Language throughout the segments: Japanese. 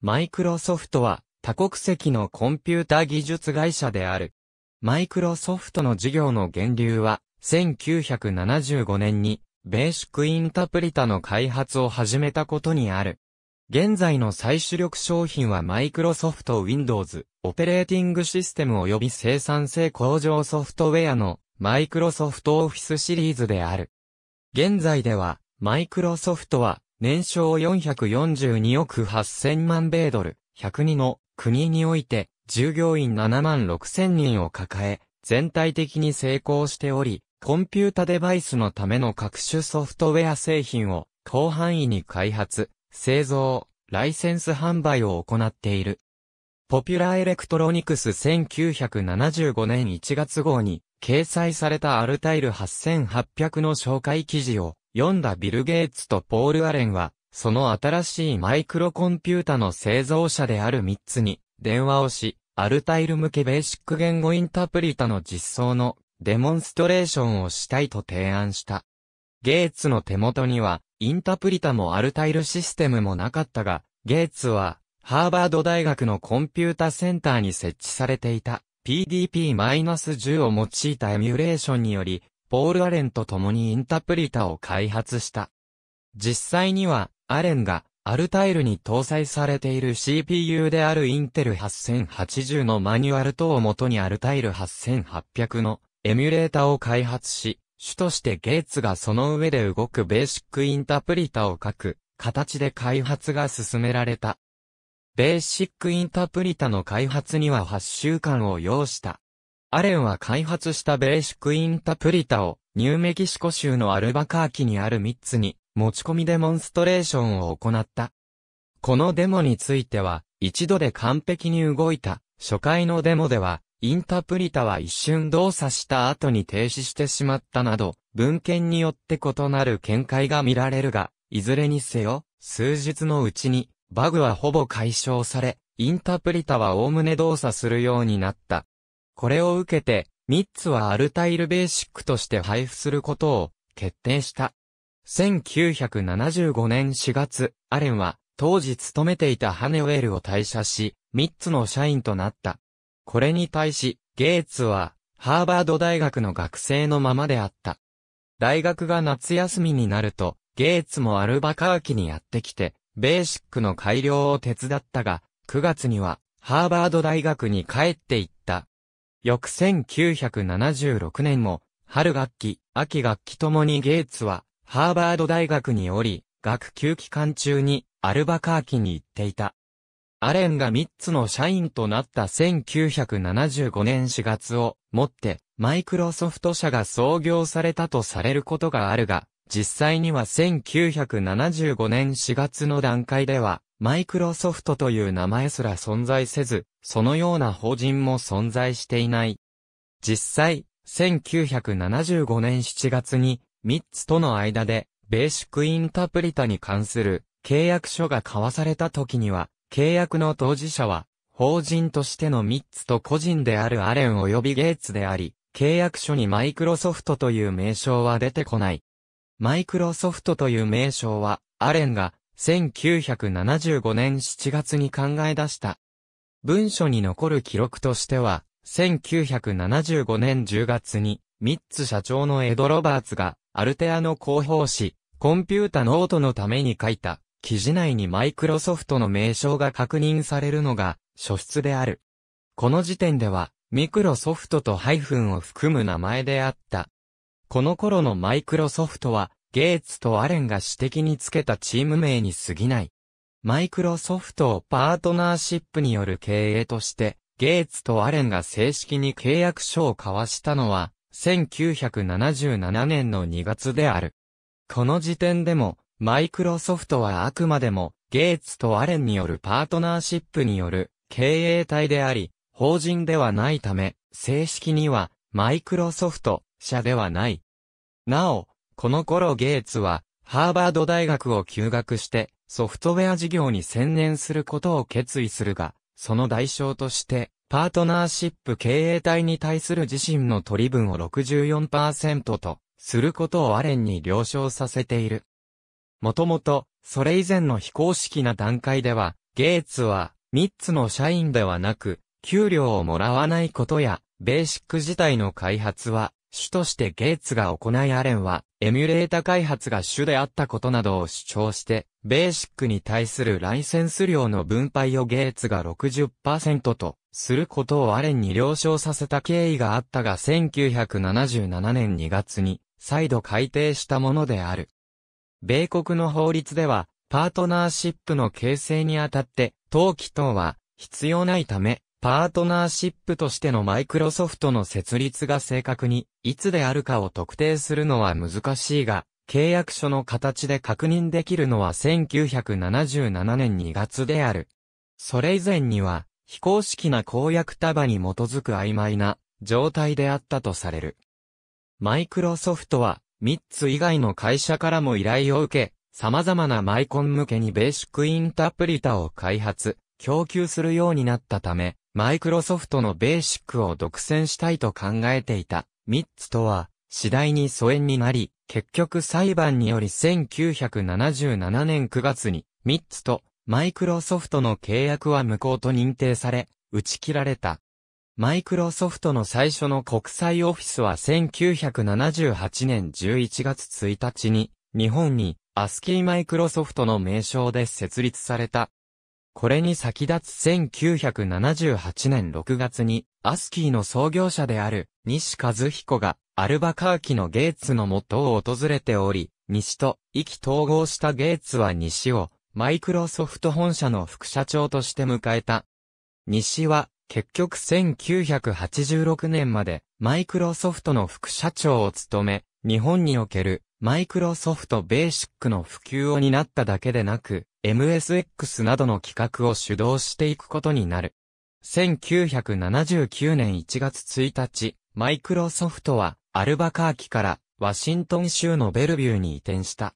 マイクロソフトは多国籍のコンピュータ技術会社である。マイクロソフトの事業の源流は1975年にベーシックインタプリタの開発を始めたことにある。現在の最主力商品はマイクロソフト Windows オペレーティングシステム及び生産性向上ソフトウェアのマイクロソフトオフィスシリーズである。現在ではマイクロソフトは年商442億8000万米ドル、102の国において、従業員7万6000人を抱え、全体的に成功しており、コンピュータデバイスのための各種ソフトウェア製品を広範囲に開発、製造、ライセンス販売を行っている。ポピュラーエレクトロニクス1975年1月号に掲載されたアルタイル8800の紹介記事を読んだビル・ゲイツとポール・アレンは、その新しいマイクロコンピュータの製造者である3つに電話をし、アルタイル向けベーシック言語インタプリタの実装のデモンストレーションをしたいと提案した。ゲイツの手元には、インタプリタもアルタイルシステムもなかったが、ゲイツは、ハーバード大学のコンピュータセンターに設置されていた PDP-10 を用いたエミュレーションにより、ポール・アレンと共にインタプリタを開発した。実際には、アレンが、アルタイルに搭載されている CPU であるインテル8080のマニュアル等をもとにアルタイル8800のエミュレータを開発し、主としてゲイツがその上で動くベーシックインタプリタを書く形で開発が進められた。ベーシックインタプリタの開発には8週間を要した。アレンは開発したベーシックインタプリタを、ニューメキシコ州のアルバカーキにある3つに、持ち込みデモンストレーションを行った。このデモについては、一度で完璧に動いた、初回のデモでは、インタプリタは一瞬動作した後に停止してしまったなど、文献によって異なる見解が見られるが、いずれにせよ、数日のうちに、バグはほぼ解消され、インタプリタは概ね動作するようになった。これを受けて、ミッツはアルタイルベーシックとして配布することを決定した。1975年4月、アレンは当時勤めていたハネウェルを退社し、ミッツの社員となった。これに対し、ゲイツはハーバード大学の学生のままであった。大学が夏休みになると、ゲイツもアルバカーキにやってきて、ベーシックの改良を手伝ったが、9月には、ハーバード大学に帰っていった。翌1976年も、春学期、秋学期ともにゲイツは、ハーバード大学におり、学級期間中に、アルバカーキに行っていた。アレンが3つの社員となった1975年4月をもって、マイクロソフト社が創業されたとされることがあるが、実際には1975年4月の段階では、マイクロソフトという名前すら存在せず、そのような法人も存在していない。実際、1975年7月に、ミッツとの間で、ベーシックインタプリタに関する契約書が交わされた時には、契約の当事者は、法人としてのミッツと個人であるアレン及びゲイツであり、契約書にマイクロソフトという名称は出てこない。マイクロソフトという名称は、アレンが1975年7月に考え出した。文書に残る記録としては、1975年10月に、ミッツ社長のエド・ロバーツが、アルテアの広報誌、コンピュータノートのために書いた、記事内にマイクロソフトの名称が確認されるのが、初出である。この時点では、ミクロソフトとハイフンを含む名前であった。この頃のマイクロソフトは、ゲイツとアレンが私的につけたチーム名に過ぎない。マイクロソフトをパートナーシップによる経営として、ゲイツとアレンが正式に契約書を交わしたのは、1977年の2月である。この時点でも、マイクロソフトはあくまでも、ゲイツとアレンによるパートナーシップによる経営体であり、法人ではないため、正式には、マイクロソフト社ではない。なお、この頃ゲイツは、ハーバード大学を休学して、ソフトウェア事業に専念することを決意するが、その代償として、パートナーシップ経営体に対する自身の取り分を64%と、することをアレンに了承させている。もともと、それ以前の非公式な段階では、ゲイツは、3つの社員ではなく、給料をもらわないことや、ベーシック自体の開発は、主としてゲイツが行いアレンは、エミュレータ開発が主であったことなどを主張して、ベーシックに対するライセンス料の分配をゲイツが60%と、することをアレンに了承させた経緯があったが1977年2月に、再度改定したものである。米国の法律では、パートナーシップの形成にあたって、登記等は必要ないため、パートナーシップとしてのマイクロソフトの設立が正確に、いつであるかを特定するのは難しいが、契約書の形で確認できるのは1977年2月である。それ以前には、非公式な公約束に基づく曖昧な状態であったとされる。マイクロソフトは、3つ以外の会社からも依頼を受け、様々なマイコン向けにベーシックインタープリタを開発、供給するようになったため、マイクロソフトのベーシックを独占したいと考えていたミッツとは次第に疎遠になり、結局裁判により1977年9月にミッツとマイクロソフトの契約は無効と認定され、打ち切られた。マイクロソフトの最初の国際オフィスは1978年11月1日に、日本にアスキーマイクロソフトの名称で設立された。これに先立つ1978年6月に、アスキーの創業者である西和彦が、アルバカーキのゲイツの元を訪れており、西と意気統合したゲイツは西を、マイクロソフト本社の副社長として迎えた。西は、結局1986年まで、マイクロソフトの副社長を務め、日本におけるマイクロソフトベーシックの普及を担っただけでなく、MSX などの企画を主導していくことになる。1979年1月1日、マイクロソフトはアルバカーキからワシントン州のベルビューに移転した。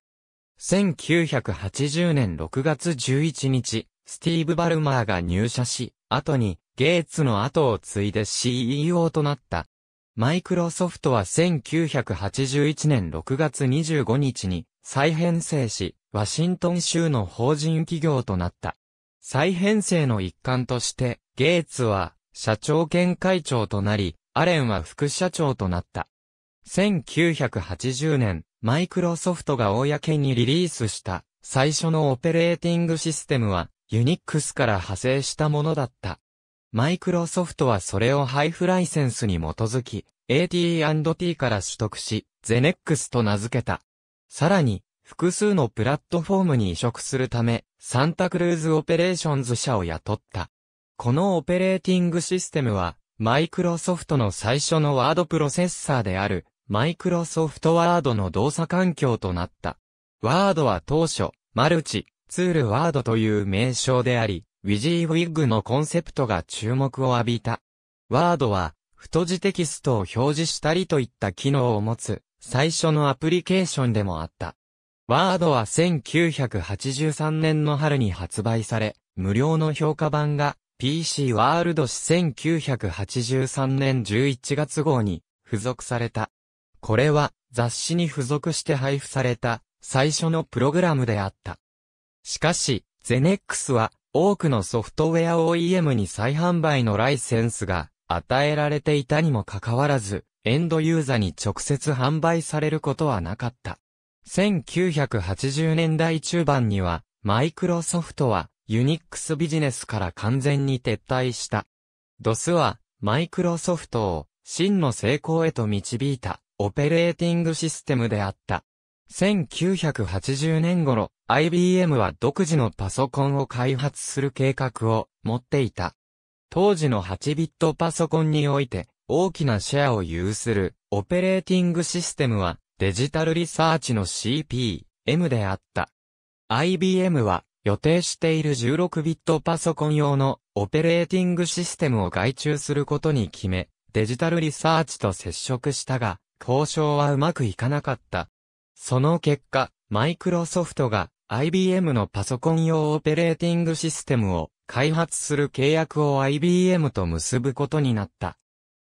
1980年6月11日、スティーブ・バルマーが入社し、後にゲイツの後を継いで CEO となった。マイクロソフトは1981年6月25日に再編成し、ワシントン州の法人企業となった。再編成の一環として、ゲイツは社長兼会長となり、アレンは副社長となった。1980年、マイクロソフトが公にリリースした最初のオペレーティングシステムは、ユニックスから派生したものだった。マイクロソフトはそれを配布ライセンスに基づき、AT&T から取得し、z e n ク x と名付けた。さらに、複数のプラットフォームに移植するため、サンタクルーズオペレーションズ社を雇った。このオペレーティングシステムは、マイクロソフトの最初のワードプロセッサーである、マイクロソフトワードの動作環境となった。ワードは当初、マルチ、ツールワードという名称であり、ウィジーウィッグのコンセプトが注目を浴びた。ワードは、太字テキストを表示したりといった機能を持つ、最初のアプリケーションでもあった。ワードは1983年の春に発売され、無料の評価版が PC ワールド誌1983年11月号に付属された。これは雑誌に付属して配布された最初のプログラムであった。しかし、ゼネックスは多くのソフトウェア OEM に再販売のライセンスが与えられていたにもかかわらず、エンドユーザに直接販売されることはなかった。1980年代中盤には、マイクロソフトは、ユニックスビジネスから完全に撤退した。DOS は、マイクロソフトを、真の成功へと導いた、オペレーティングシステムであった。1980年頃、IBM は独自のパソコンを開発する計画を持っていた。当時の8ビットパソコンにおいて大きなシェアを有するオペレーティングシステムはデジタルリサーチの CP、M であった。IBM は予定している16ビットパソコン用のオペレーティングシステムを外注することに決め、デジタルリサーチと接触したが、交渉はうまくいかなかった。その結果、マイクロソフトが IBM のパソコン用オペレーティングシステムを開発する契約を IBM と結ぶことになった。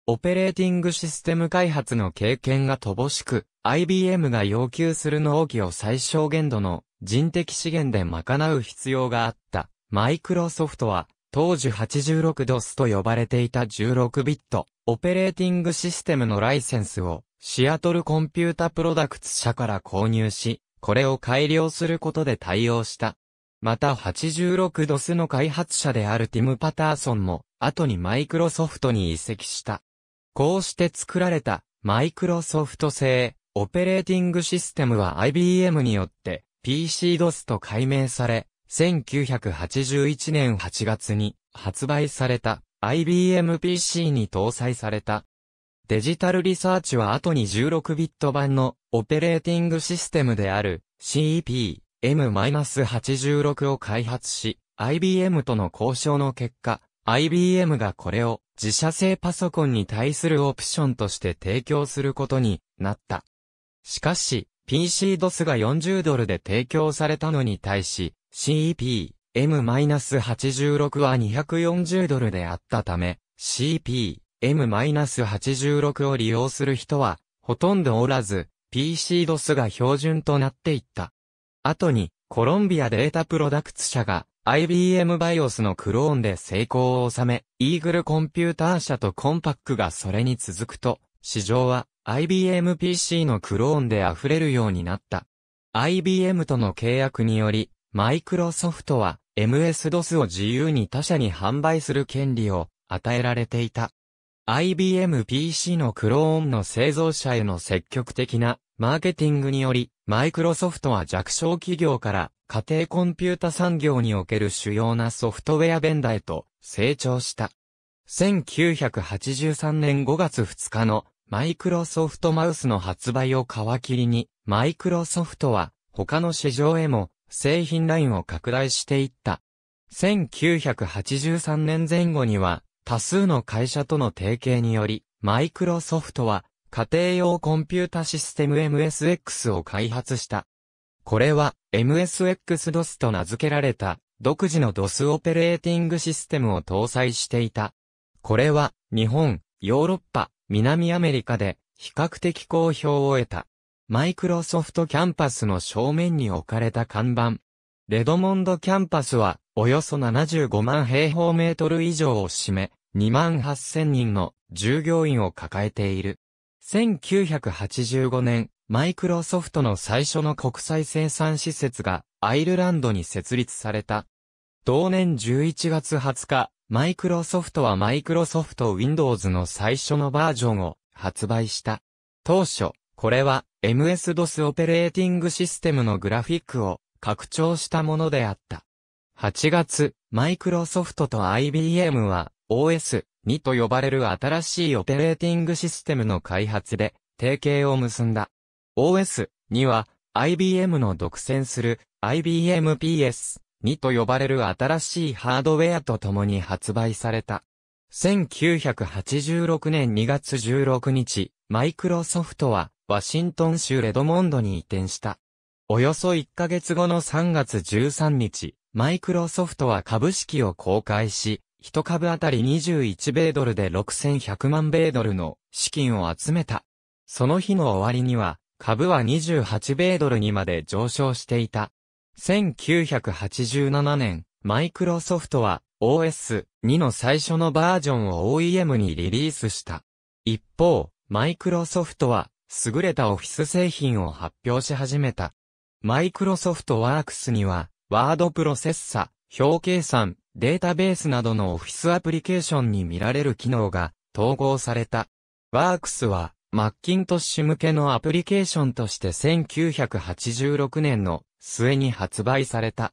オペレーティングシステム開発の経験が乏しく、IBM が要求する納期を最小限度の人的資源で賄う必要があった。マイクロソフトは、当時 86DOS と呼ばれていた16ビット、オペレーティングシステムのライセンスを、シアトルコンピュータプロダクツ社から購入し、これを改良することで対応した。また86ドスの開発者であるティム・パターソンも、後にマイクロソフトに移籍した。こうして作られた、マイクロソフト製、オペレーティングシステムは IBM によって、PCDOS と改名され、1981年8月に発売された IBM PC に搭載されたデジタルリサーチは後に16ビット版のオペレーティングシステムである CEP-M-86 を開発し、IBM との交渉の結果、IBM がこれを自社製パソコンに対するオプションとして提供することになった。しかし、PC-DOS が40ドルで提供されたのに対し、CEP、M-86 は240ドルであったため、CP、M-86 を利用する人は、ほとんどおらず、PC-DOS が標準となっていった。後に、コロンビアデータプロダクツ社が、IBM BIOS のクローンで成功を収め、イーグルコンピューター社とコンパックがそれに続くと、市場は IBM PC のクローンで溢れるようになった。IBM との契約により、マイクロソフトは MS-DOS を自由に他社に販売する権利を与えられていた。IBM PC のクローンの製造者への積極的なマーケティングにより、マイクロソフトは弱小企業から家庭コンピュータ産業における主要なソフトウェアベンダーへと成長した。1983年5月2日のマイクロソフトマウスの発売を皮切りに、マイクロソフトは他の市場へも製品ラインを拡大していった。1983年前後には多数の会社との提携により、マイクロソフトは家庭用コンピュータシステム MSX を開発した。これは MSX-DOS と名付けられた独自の DOS オペレーティングシステムを搭載していた。これは日本、ヨーロッパ、南アメリカで比較的好評を得た。マイクロソフトキャンパスの正面に置かれた看板。レドモンドキャンパスはおよそ75万平方メートル以上を占め、2万8000人の従業員を抱えている。1985年、マイクロソフトの最初の国際生産施設がアイルランドに設立された。同年11月20日、マイクロソフトはマイクロソフト Windows の最初のバージョンを発売した。当初、これは MS-DOS オペレーティングシステムのグラフィックを拡張したものであった。8月、マイクロソフトと IBM は OS2 と呼ばれる新しいオペレーティングシステムの開発で提携を結んだ。OS2 は IBM の独占する IBM PS2 と呼ばれる新しいハードウェアと共に発売された。1986年2月16日、マイクロソフトはワシントン州レドモンドに移転した。およそ1ヶ月後の3月13日、マイクロソフトは株式を公開し、一株あたり21米ドルで6100万米ドルの資金を集めた。その日の終わりには、株は28米ドルにまで上昇していた。1987年、マイクロソフトは OS2 の最初のバージョンを OEM にリリースした。一方、マイクロソフトは優れたオフィス製品を発表し始めた。マイクロソフトワークスにはワードプロセッサ、表計算、データベースなどのオフィスアプリケーションに見られる機能が統合された。ワークスは、マッキントッシュ向けのアプリケーションとして1986年の末に発売された。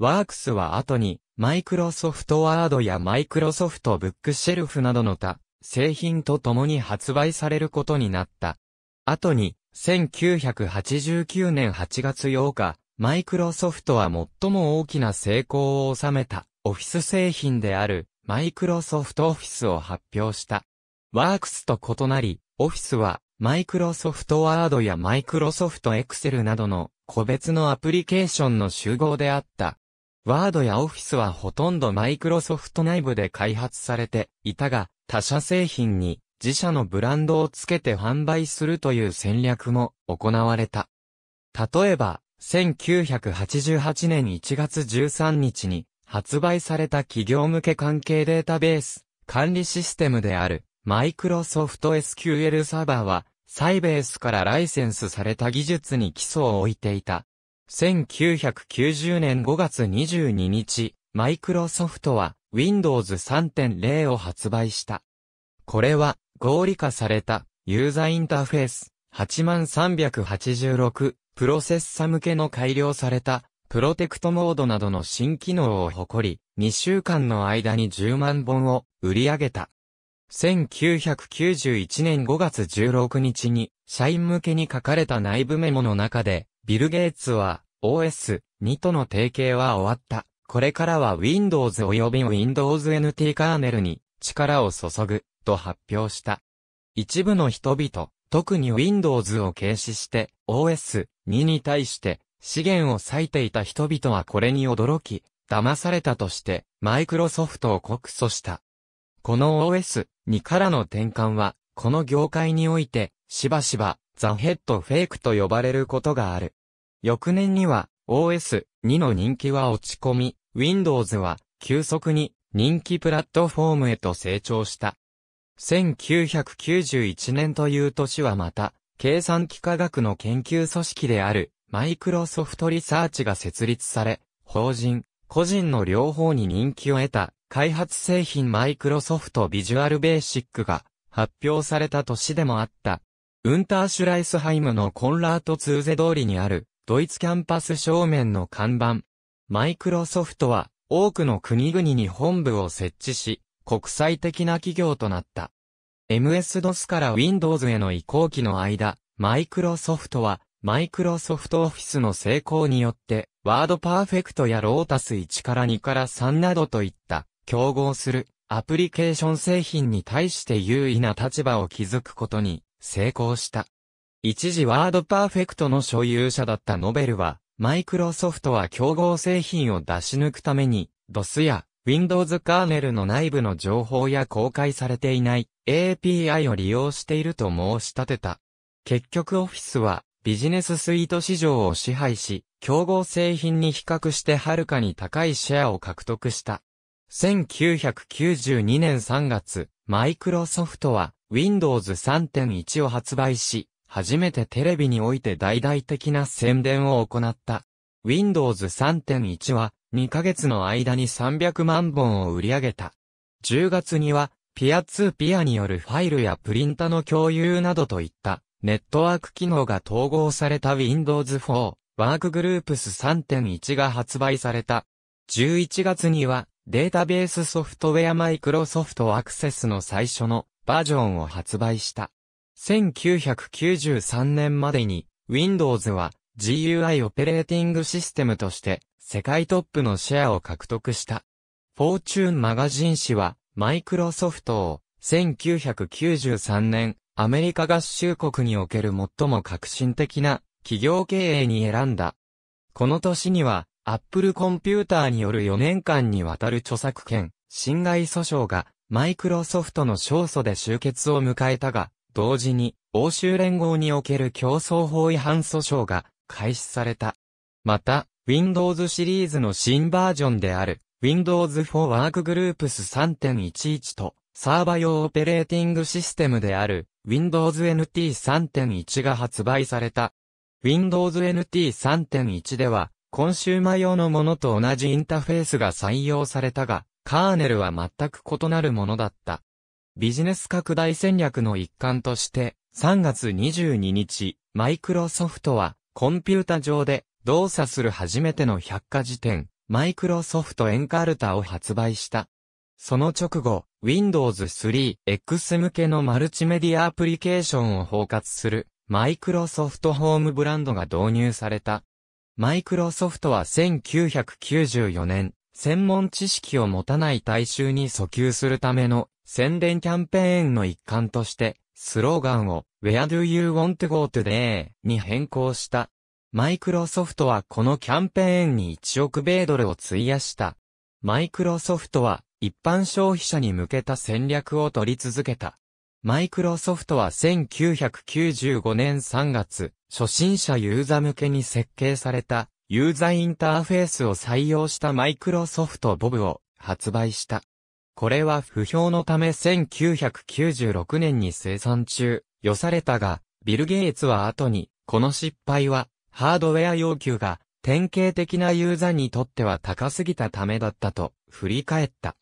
ワークスは後に、マイクロソフトワードやマイクロソフトブックシェルフなどの他、製品と共に発売されることになった。後に、1989年8月8日、マイクロソフトは最も大きな成功を収めたオフィス製品であるマイクロソフトオフィスを発表した。ワークスと異なり、オフィスはマイクロソフトワードやマイクロソフトエクセルなどの個別のアプリケーションの集合であった。ワードやオフィスはほとんどマイクロソフト内部で開発されていたが、他社製品に自社のブランドをつけて販売するという戦略も行われた。例えば、1988年1月13日に発売された企業向け関係データベース管理システムである Microsoft SQL サーバーはサイベースからライセンスされた技術に基礎を置いていた。1990年5月22日、マイクロソフトは Windows 3.0を発売した。これは合理化されたユーザーインターフェース8386プロセッサ向けの改良された、プロテクトモードなどの新機能を誇り、2週間の間に10万本を売り上げた。1991年5月16日に、社員向けに書かれた内部メモの中で、ビル・ゲイツは、OS2 との提携は終わった。これからは Windows 及び Windows NT カーネルに力を注ぐ、と発表した。一部の人々、特に Windows を軽視して、OS2 に対して資源を割いていた人々はこれに驚き、騙されたとしてマイクロソフトを告訴した。この OS2 からの転換は、この業界において、しばしば、ザ・ヘッド・フェイクと呼ばれることがある。翌年には、OS2 の人気は落ち込み、Windows は、急速に、人気プラットフォームへと成長した。1991年という年はまた、計算機科学の研究組織である、マイクロソフトリサーチが設立され、法人、個人の両方に人気を得た、開発製品マイクロソフトビジュアルベーシックが発表された年でもあった。ウンターシュライスハイムのコンラートツーゼ通りにある、ドイツキャンパス正面の看板。マイクロソフトは、多くの国々に本部を設置し、国際的な企業となった。MS-DOS から Windows への移行期の間、マイクロソフトは、マイクロソフトオフィスの成功によって、ワードパーフェクトやロータス1から2から3などといった、競合する、アプリケーション製品に対して優位な立場を築くことに、成功した。一時ワードパーフェクトの所有者だったノベルは、マイクロソフトは競合製品を出し抜くために、DOS や Windows カーネルの内部の情報や公開されていない API を利用していると申し立てた。結局 Office はビジネススイート市場を支配し、競合製品に比較してはるかに高いシェアを獲得した。1992年3月、マイクロソフトは Windows 3.1を発売し、初めてテレビにおいて大々的な宣伝を行った。Windows 3.1は2ヶ月の間に300万本を売り上げた。10月には、ピアツーピアによるファイルやプリンタの共有などといったネットワーク機能が統合された Windows 4ワークグループス3.1が発売された。11月にはデータベースソフトウェアマイクロソフトアクセスの最初のバージョンを発売した。1993年までに Windows は GUI オペレーティングシステムとして世界トップのシェアを獲得した。フォーチューンマガジン誌は、マイクロソフトを、1993年、アメリカ合衆国における最も革新的な企業経営に選んだ。この年には、アップルコンピューターによる4年間にわたる著作権、侵害訴訟が、マイクロソフトの勝訴で終結を迎えたが、同時に、欧州連合における競争法違反訴訟が開始された。また、Windows シリーズの新バージョンである Windows for Workgroups 3.11とサーバ用オペレーティングシステムである Windows NT 3.1が発売された。Windows NT 3.1ではコンシューマ用のものと同じインターフェースが採用されたが、カーネルは全く異なるものだった。ビジネス拡大戦略の一環として、3月22日、マイクロソフトは、コンピュータ上で、動作する初めての百科事典、マイクロソフトエンカルタを発売した。その直後、Windows 3X 向けのマルチメディアアプリケーションを包括する、マイクロソフトホームブランドが導入された。マイクロソフトは1994年、専門知識を持たない大衆に訴求するための宣伝キャンペーンの一環として、スローガンを Where do you want to go today? に変更した。マイクロソフトはこのキャンペーンに1億米ドルを費やした。マイクロソフトは一般消費者に向けた戦略を取り続けた。マイクロソフトは1995年3月、初心者ユーザ向けに設計されたユーザインターフェースを採用したマイクロソフトボブを発売した。これは不評のため1996年に生産中、よされたが、ビル・ゲイツは後に、この失敗はハードウェア要求が典型的なユーザーにとっては高すぎたためだったと振り返った。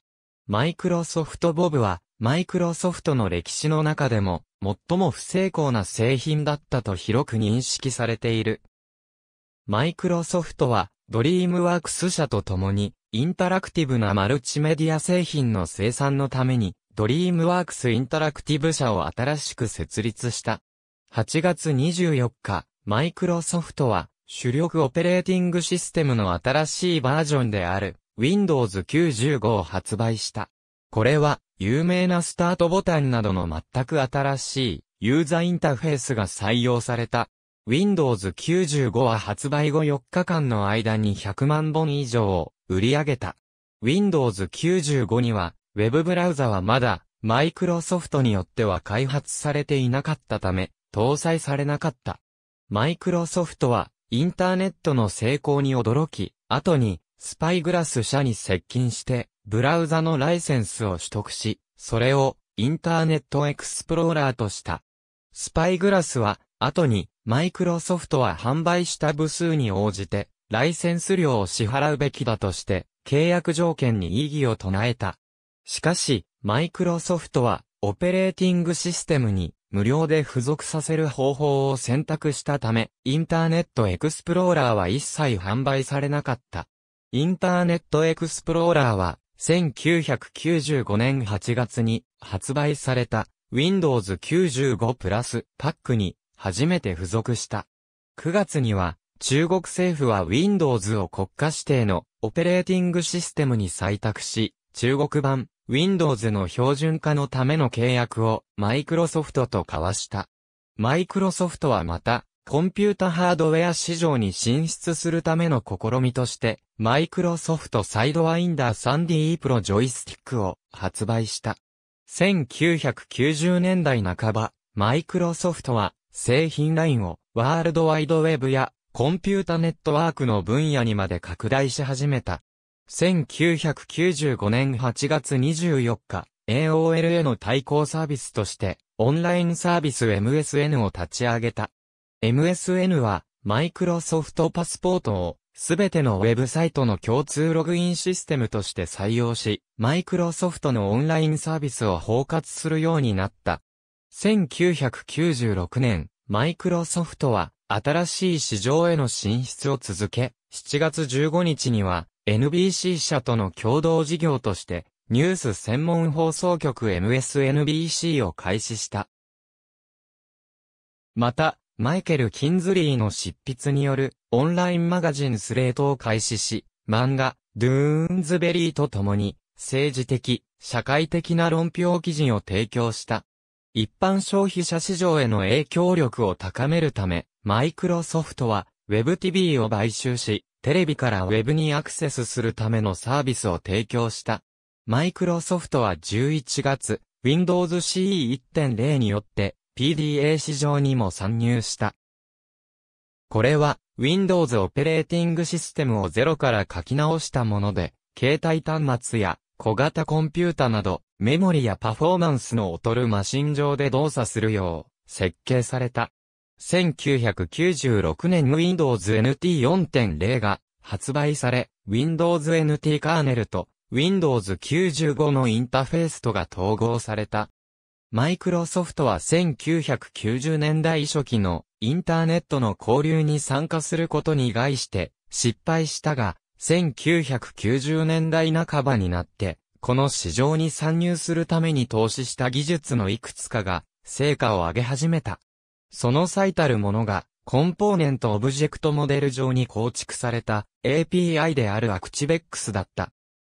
マイクロソフトボブはマイクロソフトの歴史の中でも最も不成功な製品だったと広く認識されている。マイクロソフトはドリームワークス社と共にインタラクティブなマルチメディア製品の生産のために、ドリームワークスインタラクティブ社を新しく設立した。8月24日、マイクロソフトは、主力オペレーティングシステムの新しいバージョンである Windows 95を発売した。これは有名なスタートボタンなどの全く新しいユーザーインターフェースが採用された。Windows 95は発売後4日間の間に100万本以上を売り上げた。Windows 95には Web ブラウザはまだマイクロソフトによっては開発されていなかったため搭載されなかった。マイクロソフトは、インターネットの成功に驚き、後に、スパイグラス社に接近して、ブラウザのライセンスを取得し、それを、インターネットエクスプローラーとした。スパイグラスは、後に、マイクロソフトは販売した部数に応じて、ライセンス料を支払うべきだとして、契約条件に異議を唱えた。しかし、マイクロソフトは、オペレーティングシステムに、無料で付属させる方法を選択したため、インターネットエクスプローラーは一切販売されなかった。インターネットエクスプローラーは、1995年8月に発売された Windows 95プラスパックに初めて付属した。9月には中国政府は Windows を国家指定のオペレーティングシステムに採択し、中国版 Windows の標準化のための契約をマイクロソフトと交わした。マイクロソフトはまた、コンピュータハードウェア市場に進出するための試みとして、マイクロソフトサイドワインダー 3D プロジョイスティックを発売した。1990年代半ば、マイクロソフトは製品ラインをワールドワイドウェブやコンピュータネットワークの分野にまで拡大し始めた。1995年8月24日、AOL への対抗サービスとして、オンラインサービス MSN を立ち上げた。MSN は、マイクロソフトパスポートを、すべてのウェブサイトの共通ログインシステムとして採用し、マイクロソフトのオンラインサービスを包括するようになった。1996年、マイクロソフトは、新しい市場への進出を続け、7月15日には、NBC 社との共同事業として、ニュース専門放送局 MSNBC を開始した。また、マイケル・キンズリーの執筆によるオンラインマガジンスレートを開始し、漫画、ドゥーンズベリーと共に、政治的、社会的な論評記事を提供した。一般消費者市場への影響力を高めるため、マイクロソフトは、WebTV を買収し、テレビから Web にアクセスするためのサービスを提供した。マイクロソフトは11月、Windows CE 1.0によって PDA 市場にも参入した。これは Windows オペレーティングシステムをゼロから書き直したもので、携帯端末や小型コンピュータなどメモリやパフォーマンスの劣るマシン上で動作するよう設計された。1996年 Windows NT 4.0が発売され、Windows NT カーネルと Windows 95のインターフェースとが統合された。マイクロソフトは1990年代初期のインターネットの交流に参加することに概して失敗したが、1990年代半ばになって、この市場に参入するために投資した技術のいくつかが成果を上げ始めた。その最たるものが、コンポーネントオブジェクトモデル上に構築された API であるアクチベックスだった。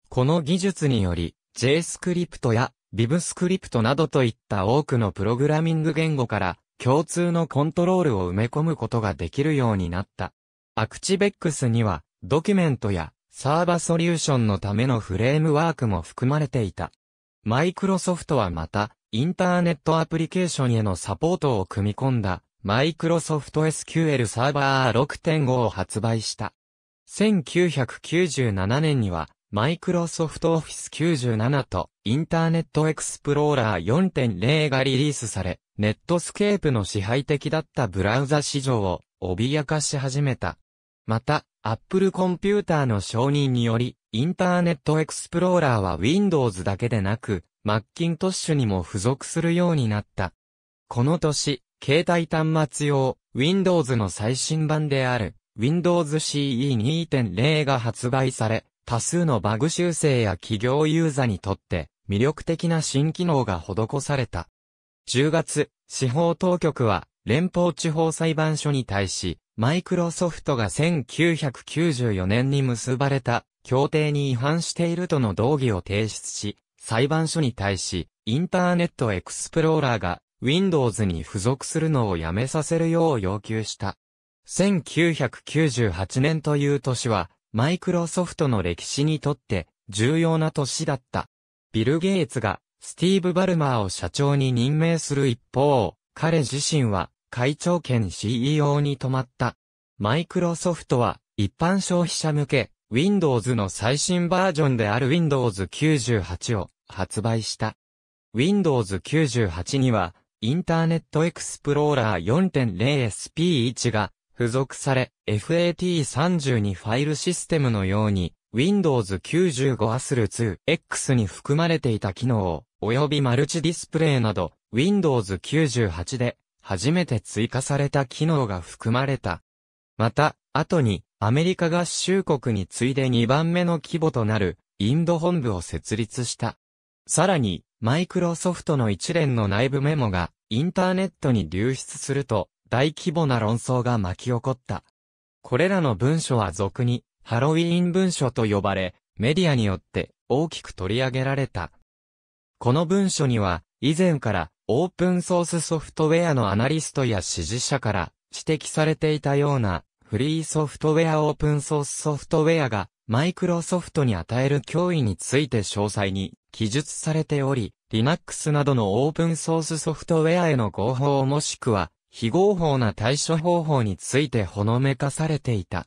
この技術により j スクリプトや v i v スクリプトなどといった多くのプログラミング言語から共通のコントロールを埋め込むことができるようになった。アクチベックスにはドキュメントやサーバソリューションのためのフレームワークも含まれていた。マイクロソフトはまたインターネットアプリケーションへのサポートを組み込んだ、マイクロソフト SQL サーバー6.5を発売した。1997年には、マイクロソフトオフィス97とインターネットエクスプローラー4.0がリリースされ、ネットスケープの支配的だったブラウザ市場を脅かし始めた。また、Apple コンピューターの承認により、インターネットエクスプローラーは Windows だけでなく、マッキントッシュにも付属するようになった。この年、携帯端末用、Windows の最新版である、Windows CE 2.0が発売され、多数のバグ修正や企業ユーザーにとって、魅力的な新機能が施された。10月、司法当局は、連邦地方裁判所に対し、マイクロソフトが1994年に結ばれた協定に違反しているとの動議を提出し、裁判所に対し、インターネットエクスプローラーが Windows に付属するのをやめさせるよう要求した。1998年という年は、マイクロソフトの歴史にとって重要な年だった。ビル・ゲイツがスティーブ・バルマーを社長に任命する一方、彼自身は会長兼 CEO に止まった。マイクロソフトは一般消費者向け Windows の最新バージョンである Windows 98を発売した。Windows 98には、インターネットエクスプローラー 4.0SP1 が付属され、FAT32 ファイルシステムのように、Windows 95 ASL 2X に含まれていた機能を、及びマルチディスプレイなど、Windows 98で初めて追加された機能が含まれた。また、後にアメリカ合衆国に次いで2番目の規模となるインド本部を設立した。さらに、マイクロソフトの一連の内部メモが、インターネットに流出すると、大規模な論争が巻き起こった。これらの文書は俗に、ハロウィーン文書と呼ばれ、メディアによって大きく取り上げられた。この文書には、以前からオープンソースソフトウェアのアナリストや支持者から指摘されていたようなフリーソフトウェアオープンソースソフトウェアがマイクロソフトに与える脅威について詳細に記述されており、Linux などのオープンソースソフトウェアへの合法もしくは非合法な対処方法についてほのめかされていた。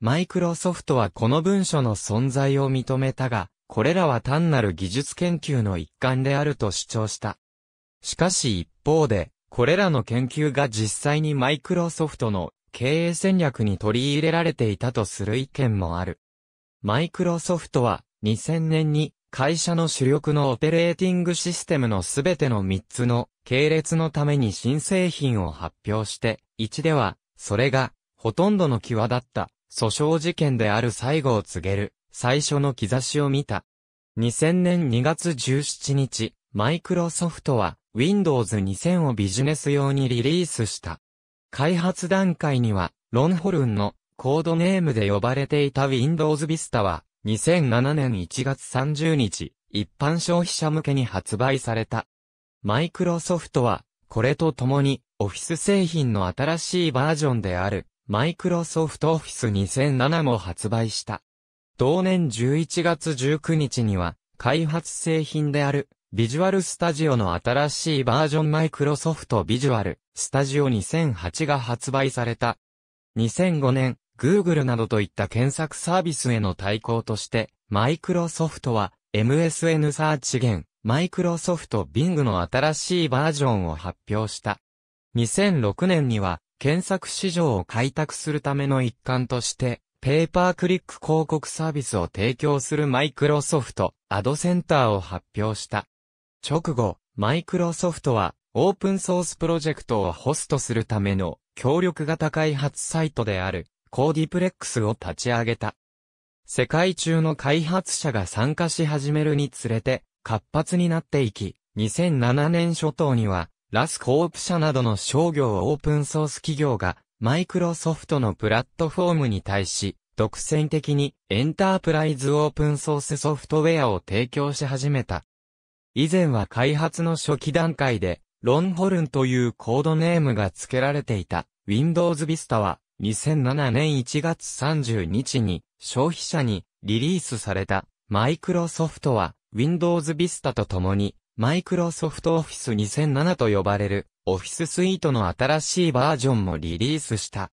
マイクロソフトはこの文書の存在を認めたが、これらは単なる技術研究の一環であると主張した。しかし一方で、これらの研究が実際にマイクロソフトの経営戦略に取り入れられていたとする意見もある。マイクロソフトは2000年に会社の主力のオペレーティングシステムのすべての3つの系列のために新製品を発表して、1では、それが、ほとんどの際立った訴訟事件である最後を告げる最初の兆しを見た。2000年2月17日、マイクロソフトは Windows 2000をビジネス用にリリースした。開発段階には、ロンホルンのコードネームで呼ばれていた Windows Vista は、2007年1月30日、一般消費者向けに発売された。マイクロソフトは、これとともに、オフィス製品の新しいバージョンである、マイクロソフトオフィス2007も発売した。同年11月19日には、開発製品である、ビジュアルスタジオの新しいバージョンマイクロソフトビジュアル、スタジオ2008が発売された。2005年、Google などといった検索サービスへの対抗として、マイクロソフトは MSN サーチ源、マイクロソフト Bing の新しいバージョンを発表した。2006年には、検索市場を開拓するための一環として、ペーパークリック広告サービスを提供するマイクロソフト、アドセンターを発表した。直後、マイクロソフトは、オープンソースプロジェクトをホストするための、協力型開発サイトである、コーディプレックスを立ち上げた。世界中の開発者が参加し始めるにつれて、活発になっていき、2007年初頭には、ラスコープ社などの商業オープンソース企業が、マイクロソフトのプラットフォームに対し、独占的にエンタープライズオープンソースソフトウェアを提供し始めた。以前は開発の初期段階で、ロンホルンというコードネームが付けられていた Windows Vista は2007年1月30日に消費者にリリースされたマイクロソフトは Windows Vista と共にマイクロソフトオフィス2007と呼ばれるオフィススイートの新しいバージョンもリリースした。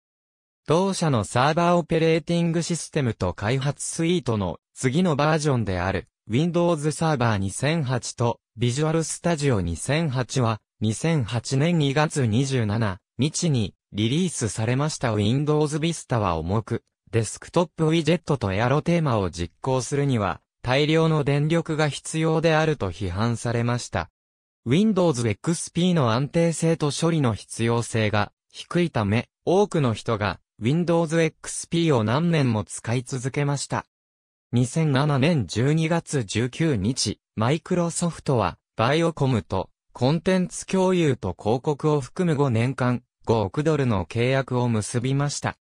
同社のサーバーオペレーティングシステムと開発スイートの次のバージョンである Windows Server 2008と Visual Studio 2008は2008年2月27日にリリースされました Windows Vista は重く、デスクトップウィジェットとエアロテーマを実行するには、大量の電力が必要であると批判されました。Windows XP の安定性と処理の必要性が低いため、多くの人が Windows XP を何年も使い続けました。2007年12月19日、マイクロソフトは、バイオコムと、コンテンツ共有と広告を含む5年間、億ドルの契約を結びました。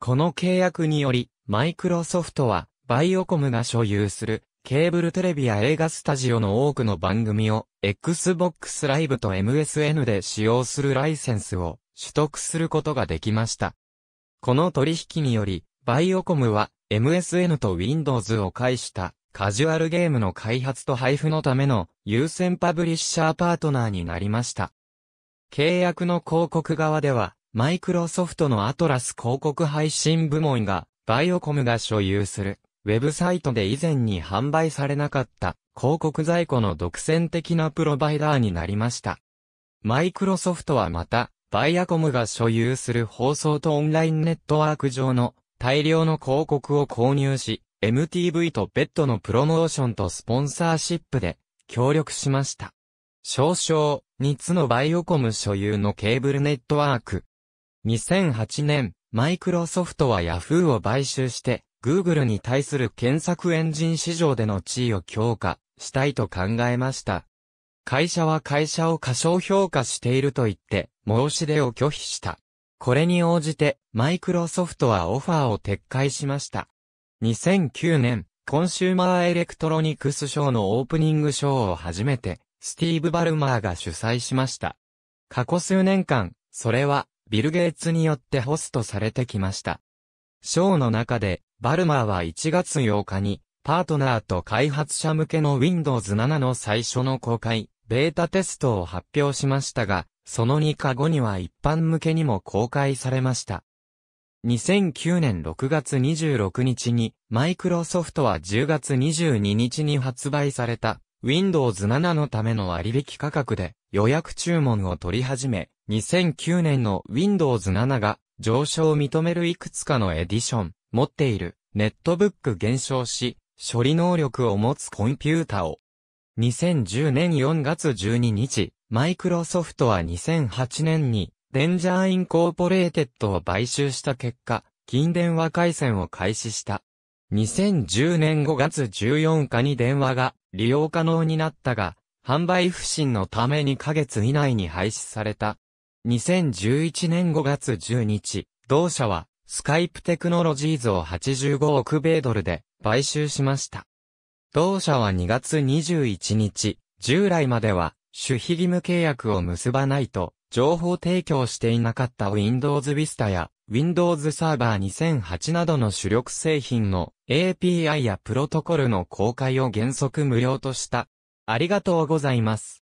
この契約により、マイクロソフトは、バイオコムが所有する、ケーブルテレビや映画スタジオの多くの番組を、Xbox Live と MSN で使用するライセンスを取得することができました。この取引により、バイオコムは MSN と Windows を介したカジュアルゲームの開発と配布のための優先パブリッシャーパートナーになりました。契約の広告側では、マイクロソフトのアトラス広告配信部門が、バイオコムが所有する、ウェブサイトで以前に販売されなかった、広告在庫の独占的なプロバイダーになりました。マイクロソフトはまた、バイアコムが所有する放送とオンラインネットワーク上の大量の広告を購入し、MTV とベッドのプロモーションとスポンサーシップで協力しました。少々、三つのバイオコム所有のケーブルネットワーク。2008年、マイクロソフトはヤフーを買収して、Google に対する検索エンジン市場での地位を強化したいと考えました。会社は会社を過小評価していると言って、申し出を拒否した。これに応じて、マイクロソフトはオファーを撤回しました。2009年、コンシューマーエレクトロニクス賞のオープニング賞を初めてスティーブ・バルマーが主催しました。過去数年間、それは、ビル・ゲイツによってホストされてきました。ショーの中で、バルマーは1月8日に、パートナーと開発者向けの Windows 7の最初の公開、ベータテストを発表しましたが、その2日後には一般向けにも公開されました。2009年6月26日に、マイクロソフトは10月22日に発売された、Windows 7のための割引価格で予約注文を取り始め、2009年の Windows 7が上昇を認めるいくつかのエディション、持っている、ネットブック減少し、処理能力を持つコンピュータを。2010年4月12日、マイクロソフトは2008年に、デンジャーインコーポレーテッドを買収した結果、近電話回線を開始した。2010年5月14日に電話が利用可能になったが、販売不振のため2ヶ月以内に廃止された。2011年5月10日、同社はスカイプテクノロジーズを85億米ドルで買収しました。同社は2月21日、従来までは守秘義務契約を結ばないと情報提供していなかった Windows Vista や Windows Server 2008などの主力製品の API やプロトコルの公開を原則無料とした。ありがとうございます。